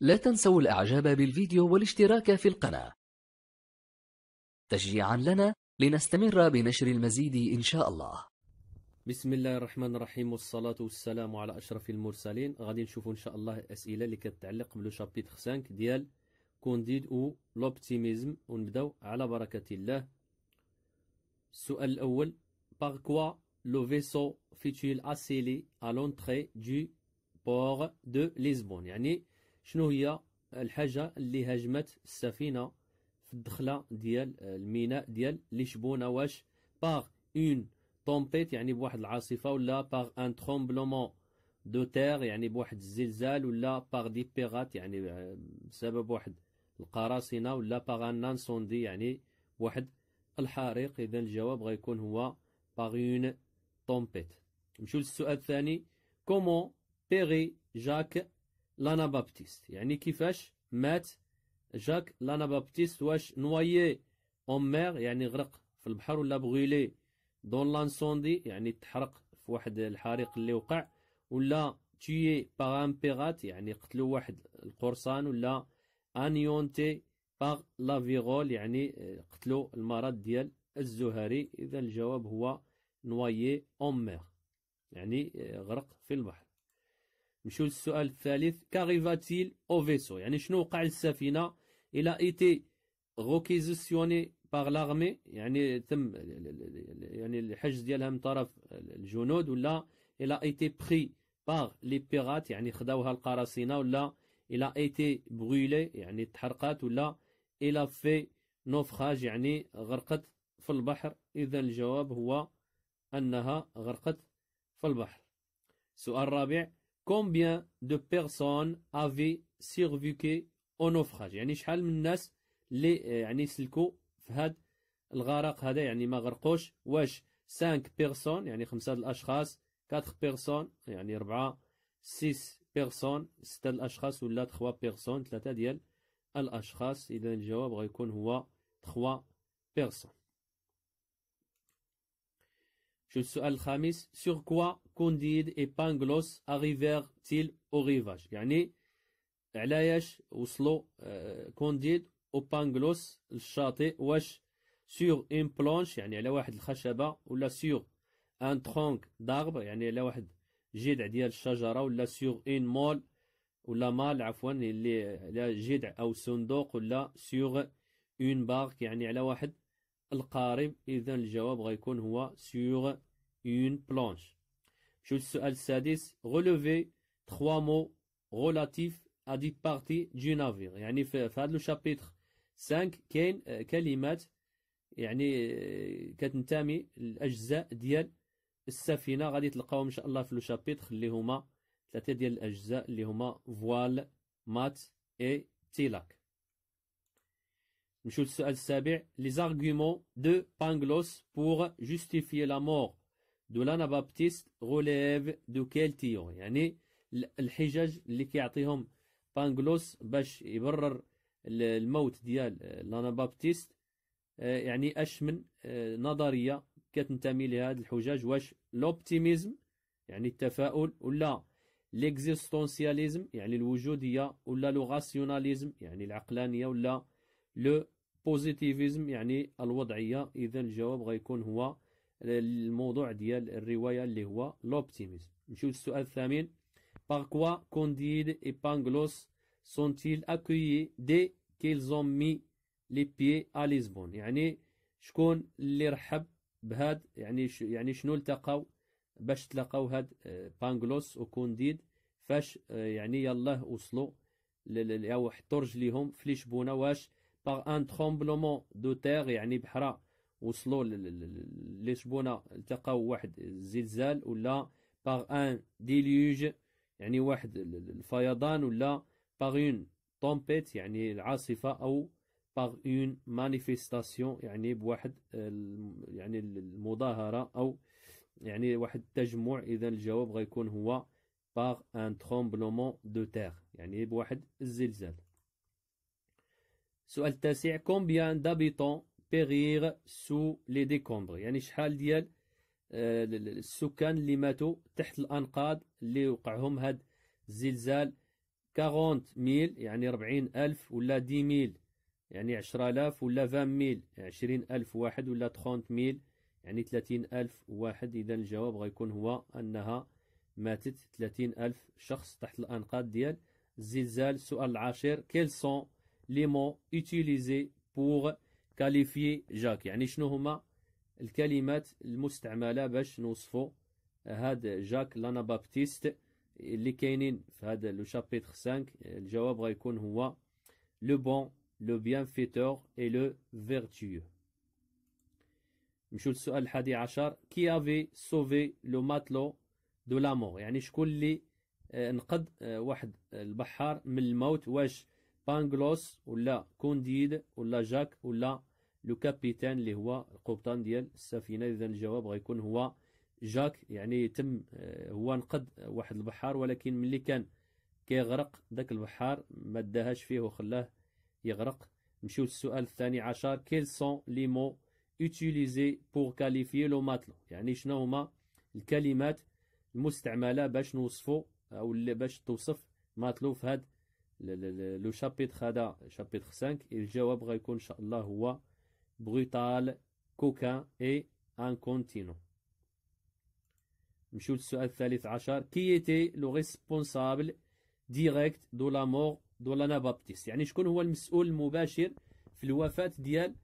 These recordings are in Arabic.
لا تنسوا الإعجاب بالفيديو والاشتراك في القناة تشجيعا لنا لنستمر بنشر المزيد إن شاء الله بسم الله الرحمن الرحيم والصلاة والسلام على أشرف المرسلين غادي نشوفوا إن شاء الله الأسئلة اللي كتتعلق بلو شابيتر 5 ديال كونديد و لوبتيميزم ونبداو على بركة الله السؤال الأول باغ كوا لو فيسو فيتيل اسيلي ا لونتخي دو بور دو ليزبون يعني شنو هي الحاجة اللي هاجمت السفينة في الدخلة ديال الميناء ديال لشبونة واش باغ اون طومبيت يعني بواحد العاصفة ولا باغ ان ترومبلومون دو تيغ يعني بواحد الزلزال ولا باغ دي بيغات يعني بسبب واحد القراصنة ولا باغ ان انسوندي يعني واحد الحريق اذا الجواب غيكون هو باغ اون طومبيت نمشيو للسؤال الثاني كومون بيغي جاك لانا بابتيست يعني كيفاش مات جاك لانا بابتيست واش نوايي اون مير يعني غرق في البحر ولا بغيلي دون لانسوندي يعني تحرق في واحد الحريق اللي وقع ولا تيي باغ ان بيغات يعني قتلوا واحد القرصان ولا انيونتي باغ لافيغول يعني قتلوا المرض ديال الزهري اذا الجواب هو نوايي اون مير يعني غرق في البحر نمشيو للسؤال الثالث كاريفاتيل او فيسو يعني شنو وقع للسفينه الى ايتي روكيزيسيوني باغ لارمي يعني تم يعني الحجز ديالها من طرف الجنود ولا الى ايتي بري باغ لي بيرات يعني خداوها القراصنه ولا الى ايتي بغيلي يعني تحرقات ولا الى في نوفخاج يعني غرقت في البحر اذا الجواب هو انها غرقت في البحر سؤال رابع combien de personnes avaient survécu au naufrage يعني شحال من الناس اللي يعني سلكوا في هذا الغرق هذا يعني ما غرقوش واش 5 بيرسون يعني خمسه الاشخاص 4 بيرسون يعني 4 6 بيرسون 6 الاشخاص ولا 3 بيرسون 3 ديال الاشخاص اذا الجواب غيكون هو 3 بيرسون شو السؤال الخامس sur quoi كونديد اي بانغلوس اريفير او ريفاج يعني علاش وصلوا آه، كونديد او بانغلوس للشاطئ واش سور ان بلونش يعني على واحد الخشبه ولا سور ان ترونك دارب يعني على واحد جذع ديال الشجره ولا سور ان مول ولا مال عفوا اللي على جذع او صندوق ولا سور اون بارك يعني على واحد القارب اذا الجواب غيكون هو سور اون بلونش relever trois mots relatifs à des parties du navire. يعني في, في هذا لو شابيتر 5 كاين كلمات يعني كتنتمي للاجزاء ديال السفينه غادي تلقاهم ان شاء الله في لو شابيتر اللي هما ثلاثه ديال الاجزاء اللي هما فوال مات اي تيلاك نمشيو للسؤال السابع لي زارغومون دو بانغلوس بور جوستيفيي لا مور دولانا بابتيست غوليف دو كيلتيو يعني الحجج اللي كيعطيهم بانغلوس باش يبرر الموت ديال لانا بابتيست آه، يعني اش من آه، نظريه كتنتمي لهاد الحجاج واش لوبتيميزم يعني التفاؤل ولا ليكزيستونسياليزم يعني الوجوديه ولا لو راسيوناليزم يعني العقلانيه ولا لو بوزيتيفيزم يعني الوضعيه اذا الجواب غيكون هو الموضوع ديال الروايه اللي هو لوبتيميزم نمشيو للسؤال الثامن باركوا كونديد اي بانغلوس سونتيل اكويي دي كيلزون مي لي بي ا ليزبون يعني شكون اللي رحب بهاد يعني ش يعني شنو التقاو باش تلاقاو هاد بانغلوس آه، وكونديد فاش آه، يعني يلاه وصلوا او حطوا رجليهم في لشبونه واش باغ ان ترومبلومون دو تيغ يعني بحرا وصلوا لي شبونه التقاو واحد الزلزال ولا باغ ان ديليوج يعني واحد الفيضان ولا باغ اون طومبيت يعني العاصفه او باغ اون مانيفيستاسيون يعني بواحد يعني المظاهره او يعني واحد التجمع اذا الجواب غيكون هو باغ ان ترومبلومون دو تيغ يعني بواحد الزلزال السؤال التاسع كومبيان دابيتون périr سو لي ديكومبر يعني شحال ديال السكان اللي ماتوا تحت الانقاض اللي وقعهم هاد الزلزال 40 ميل يعني 40 ألف ولا 10 ميل يعني 10000 ولا 20 ميل 20 ألف واحد ولا 30 ميل يعني 30 ألف واحد إذا الجواب غيكون هو أنها ماتت 30 ألف شخص تحت الأنقاض ديال الزلزال السؤال العاشر كيل سون لي مون utilisés بوغ كاليفي جاك يعني شنو هما الكلمات المستعمله باش نوصفوا هاد جاك لانا بابتيست اللي كاينين في هذا لو شابيتر 5 الجواب غيكون هو لو بون لو بيان فيتور اي لو فيرتيو نمشيو للسؤال الحادي عشر كي افي سوفي لو ماتلو دو لامور يعني شكون اللي انقذ آه، آه، واحد البحار من الموت واش بانغلوس ولا كونديد ولا جاك ولا لو كابيتان اللي هو القبطان ديال السفينه اذا الجواب غيكون هو جاك يعني تم هو نقد واحد البحار ولكن ملي كان كيغرق ذاك البحار ما داهاش فيه وخلاه يغرق نمشيو للسؤال الثاني عشر كيل سون لي مو اوتيليزي بور كاليفي لو ماتلو يعني شنو هما الكلمات المستعمله باش نوصفو او باش توصف ماتلو في هاد لو شابيتر هذا شابيتر 5 الجواب غيكون ان شاء الله هو بروتال كوكا اي ان كونتينو نمشيو للسؤال الثالث عشر كي ايتي لو ريسبونسابل ديريكت دو لا مور دو لانا بابتيست يعني شكون هو المسؤول المباشر في الوفاة ديال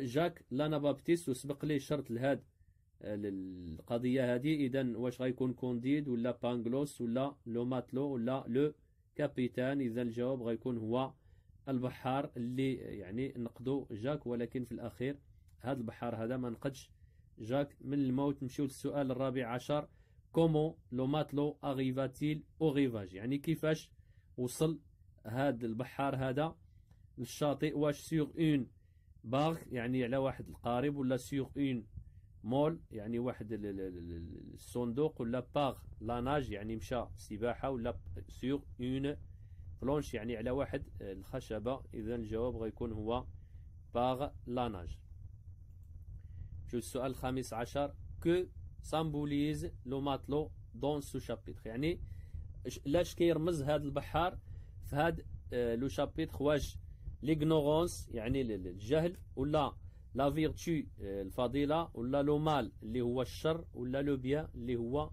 جاك لانا بابتيست وسبق ليه شرط لهاد القضية هذه إذا واش غيكون كونديد ولا بانغلوس ولا لو ماتلو ولا لو كابيتان إذا الجواب غيكون هو البحار اللي يعني نقدو جاك ولكن في الأخير هذا البحار هذا ما نقدش جاك من الموت نمشيو للسؤال الرابع عشر كومو لو ماتلو أغيفاتيل أو غيفاج يعني كيفاش وصل هذا البحار هذا للشاطئ واش سيغ اون باغ يعني على واحد القارب ولا سيغ اون مول يعني واحد الصندوق ولا باغ لاناج يعني مشى سباحه ولا سيغ اون بلونش يعني على واحد آه، الخشبه اذا الجواب غيكون هو باغ لاناج شو السؤال الخامس عشر كو سامبوليز لو ماتلو دون سو شابيتر يعني لاش كيرمز هذا البحار في هذا آه، لو شابيتر واش ليغنورونس يعني الجهل ولا لا فيرتو euh, الفضيلة ولا لو مال اللي هو الشر ولا لو بيان اللي هو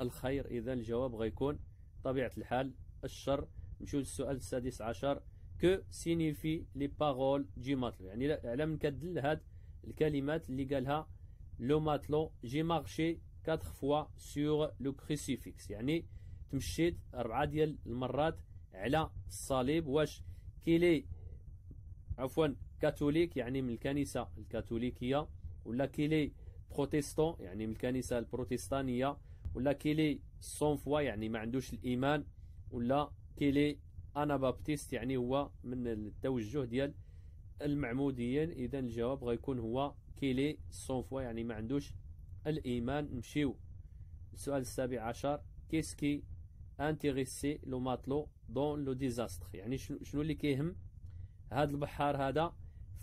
الخير إذا الجواب غيكون طبيعة الحال الشر نمشيو للسؤال السادس عشر كو سينيفي لي باغول جي ماتلو يعني على من كدل هاد الكلمات اللي قالها لو ماتلو جي مارشي كاتخ فوا سيغ لو كريسيفيكس يعني تمشيت أربعة ديال المرات على الصليب واش كيلي عفوا كاثوليك يعني من الكنيسة الكاثوليكية ولا كيلي بروتستون يعني من الكنيسة البروتستانية ولا كيلي فوا يعني ما عندوش الإيمان ولا كيلي أنا بابتيست يعني هو من التوجه ديال المعموديين إذا الجواب غيكون هو كيلي فوا يعني ما عندوش الإيمان نمشيو السؤال السابع عشر كيسكي انتيغيسي لو ماتلو دون لو ديزاستر يعني شنو اللي كيهم هذا البحار هذا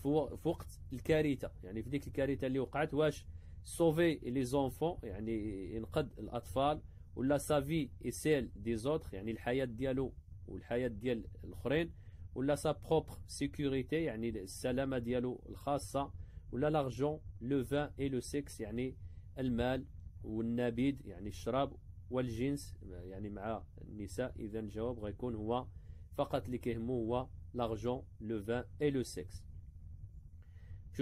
في وقت الكارثه يعني في ديك الكارثه اللي وقعت واش سوفي لي زونفون يعني ينقذ الاطفال ولا سافي اي سيل دي زوتر يعني الحياه ديالو والحياه ديال الاخرين ولا سا بروبر سيكوريتي يعني السلامه ديالو الخاصه ولا لارجون لو فان اي لو سيكس يعني المال والنبيذ يعني الشراب والجنس يعني مع النساء اذا الجواب غيكون هو فقط اللي كيهمو هو لارجون لو فان اي لو سيكس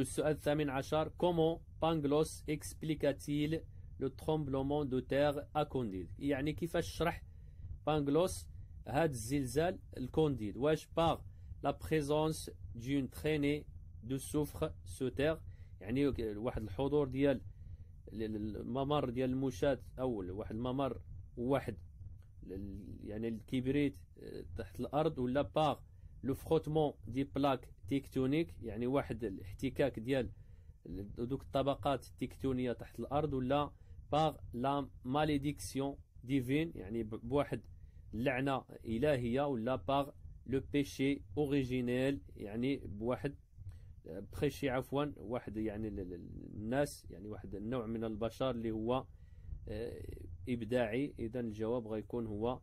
السؤال الثامن عشر كومو بانغلوس اكسبليكاتيل لو il دو تيغ de يعني كيفاش شرح بانغلوس هاد الزلزال الكونديد واش باغ لا بريزونس دون تريني دو سوفر سو تيغ يعني واحد الحضور ديال الممر ديال المشاة او واحد الممر واحد يعني الكبريت تحت الارض ولا باغ لو فروتمون دي بلاك تيكتونيك يعني واحد الاحتكاك ديال دوك الطبقات التكتونيه تحت الارض ولا باغ لا ماليديكسيون ديفين يعني بواحد اللعنه الهيه ولا باغ لو بيشي اوريجينيل يعني بواحد بخيشي عفوا واحد يعني الناس يعني واحد النوع من البشر اللي هو آه، ابداعي اذا الجواب غيكون هو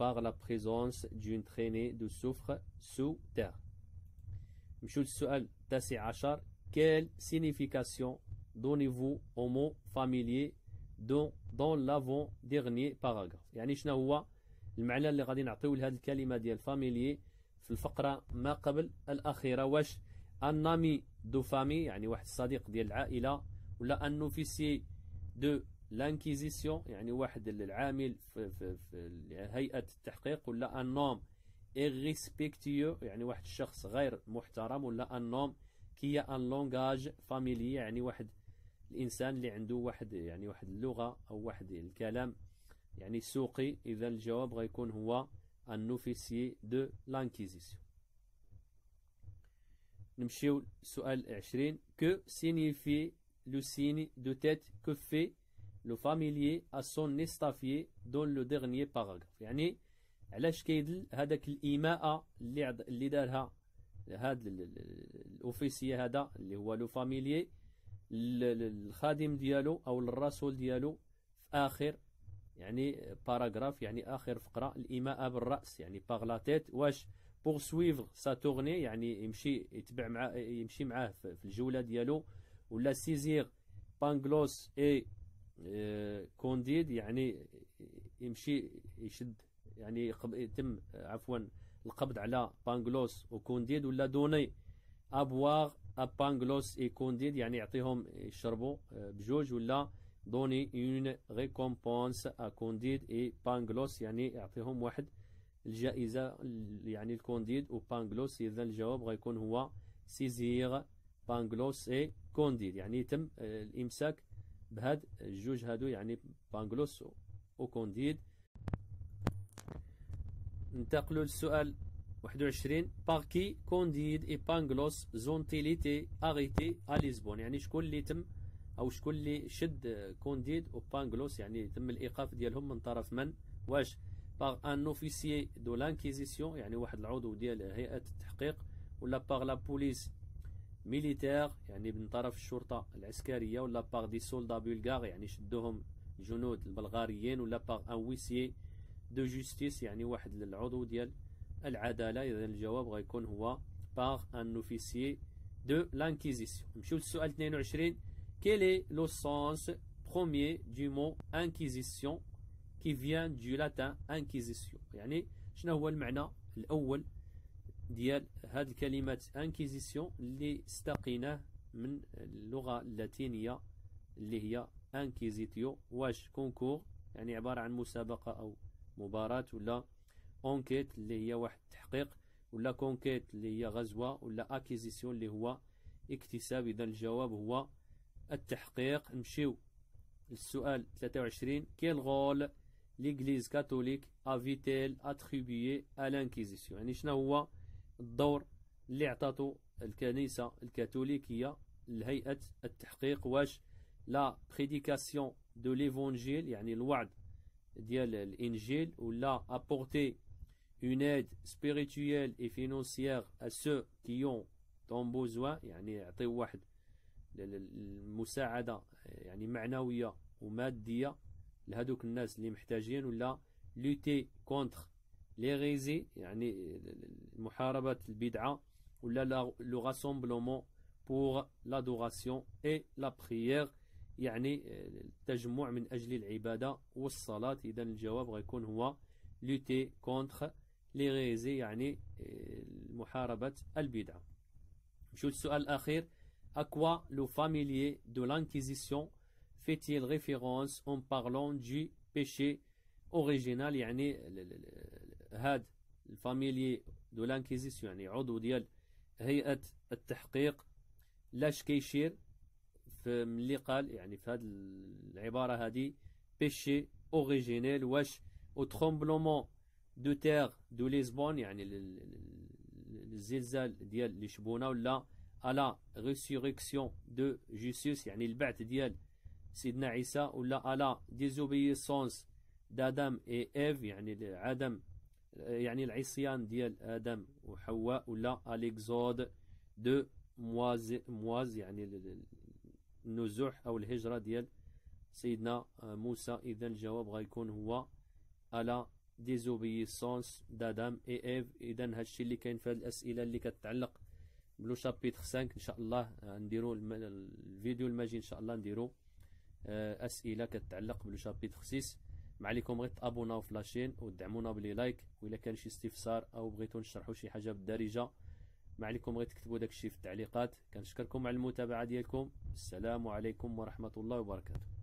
par la présence d'une traînée de soufre sous terre. Monsieur le quelle signification donnez-vous au mot familier dans, dans l'avant-dernier paragraphe يعني شنو هو المعنى اللي غادي نعطيو لهاد الكلمه ديال فاميلي في الفقره ما قبل الاخيره واش ان امي دو فامي يعني واحد الصديق ديال العائله ولا ان اوفيسي دو لانكيزيسيون يعني واحد العامل في, في, في هيئة التحقيق ولا ان نوم اغريسبكتيو يعني واحد الشخص غير محترم ولا ان نوم كي ان لونغاج فاميلي يعني واحد الانسان اللي عنده واحد يعني واحد اللغه او واحد الكلام يعني سوقي اذا الجواب غيكون هو ان نوفيسي دو لانكيزيسيون نمشيو لسؤال 20 كو سينيفي لو سيني دو تيت كو في لو فاميليي ا سون استافيي دون لو ديرنيي باراغراف يعني علاش كيدل هذاك الايماء اللي عد... اللي دارها هاد الاوفيسيه هذا اللي هو لو فاميليي الخادم ديالو او الرسول ديالو في اخر يعني باراغراف يعني اخر فقره الايماء بالراس يعني باغ لا تيت واش بور سويفغ سا تورني يعني يمشي يتبع مع يمشي معاه في الجوله ديالو ولا سيزيغ بانغلوس اي آه، كونديد يعني يمشي يشد يعني يتم عفوا القبض على بانغلوس وكونديد ولا دوني ابواغ بانغلوس اي كونديد يعني يعطيهم يشربوا آه، بجوج ولا دوني اون ريكومبونس ا كونديد اي بانغلوس يعني يعطيهم واحد الجائزة يعني الكونديد وبانغلوس إذا الجواب غيكون هو سيزيغ بانغلوس اي كونديد يعني يتم آه، الإمساك بهاد الجوج هادو يعني بانغلوس وكونديد ننتقلوا للسؤال 21 باغ كي كونديد اي بانغلوس زونتيليتي اغيتي ا ليزبون يعني شكون اللي تم او شكون اللي شد كونديد وبانغلوس يعني تم الايقاف ديالهم من طرف من واش باغ ان اوفيسيي دو لانكيزيسيون يعني واحد العضو ديال هيئه التحقيق ولا باغ لا بوليس ميليتير يعني من طرف الشرطة العسكرية ولا باغ دي سولدا بلغار يعني شدوهم جنود البلغاريين ولا باغ ان ويسيي دو جوستيس يعني واحد العضو ديال العدالة إذا الجواب غيكون هو باغ ان اوفيسيي دو لانكيزيسيون نمشيو للسؤال 22 كيلي لو سونس بروميي دو مو انكيزيسيون كي فيان دو لاتان انكيزيسيون يعني شنو هو المعنى الأول ديال هاد الكلمة انكيزيسيون اللي استقيناه من اللغة اللاتينية اللي هي انكيزيتيو واش كونكور يعني عبارة عن مسابقة أو مباراة ولا اونكيت اللي هي واحد التحقيق ولا كونكيت اللي هي غزوة ولا اكيزيسيون اللي هو اكتساب إذا الجواب هو التحقيق نمشيو للسؤال 23 كيل غول ليغليز كاثوليك افيتيل اتريبيي ا لانكيزيسيون يعني شنو هو الدور اللي عطاتو الكنيسة الكاثوليكية لهيئة التحقيق واش لا بريديكاسيون دو ليفونجيل يعني الوعد ديال الانجيل ولا ابورتي اون ايد سبيريتويال اي فينونسيير ا سو كي ont دون besoin يعني يعطيو واحد المساعدة يعني معنوية ومادية لهذوك الناس اللي محتاجين ولا لوتي contre l'hérésie, la muharabat al-bid'a, ou le rassemblement pour l'adoration et la prière, le tajmou' min ajli et le salat, idan al-jawab rekon lutter contre l'hérésie, la euh, muharabat al-bid'a. Jout à quoi le familier de l'inquisition fait-il référence en parlant du péché original, yani, هاد الفاميلي دو لانكيزيسيون يعني عضو ديال هيئة التحقيق لاش كيشير في ملي قال يعني في هاد العبارة هادي بيشي اوريجينيل واش او ترومبلومون دو تيغ دو ليزبون يعني الزلزال ديال لشبونة ولا على ريسيركسيون دو جيسوس يعني البعث ديال سيدنا عيسى ولا على ديزوبيسونس دادام اي ايف يعني عدم يعني العصيان ديال آدم وحواء ولا اليكزود دو مواز مواز يعني النزوح أو الهجرة ديال سيدنا آه، موسى إذا الجواب غيكون هو ألا ديزوبيسونس دادام اي ايف اذا هادشي اللي كاين في هاد الاسئله اللي كتعلق بلو شابيتر آه، 5 ان شاء الله نديرو الفيديو الماجي ان شاء الله نديرو اسئله كتعلق بلو شابيتر 6 ما عليكم غير تابوناو في لاشين ودعمونا بلي لايك وإلا كان شي استفسار أو بغيتو نشرحو شي حاجة بالدارجة ما عليكم غير تكتبوا داكشي في التعليقات كنشكركم على المتابعة ديالكم السلام عليكم ورحمة الله وبركاته